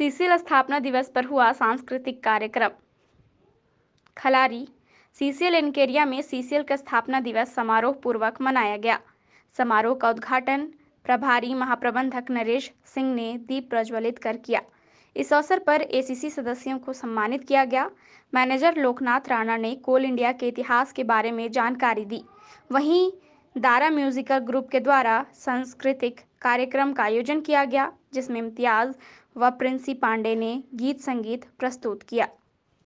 सीसील स्थापना दिवस पर हुआ सांस्कृतिक कार्यक्रम खलारी सीसील एनकेरिया में सीसील का स्थापना दिवस समारोह पूर्वक मनाया गया समारोह का उद्घाटन प्रभारी महाप्रबंधक नरेश सिंह ने दीप प्रज्वलित कर किया इस अवसर पर एसीसी सदस्यों को सम्मानित किया गया मैनेजर लोकनाथ राणा ने कोल इंडिया के इतिहास के बारे में जानकारी दी वहीं दारा म्यूजिकल ग्रुप के द्वारा सांस्कृतिक कार्यक्रम का आयोजन किया गया जिसमें इम्तियाज व प्रिंसी पांडे ने गीत संगीत प्रस्तुत किया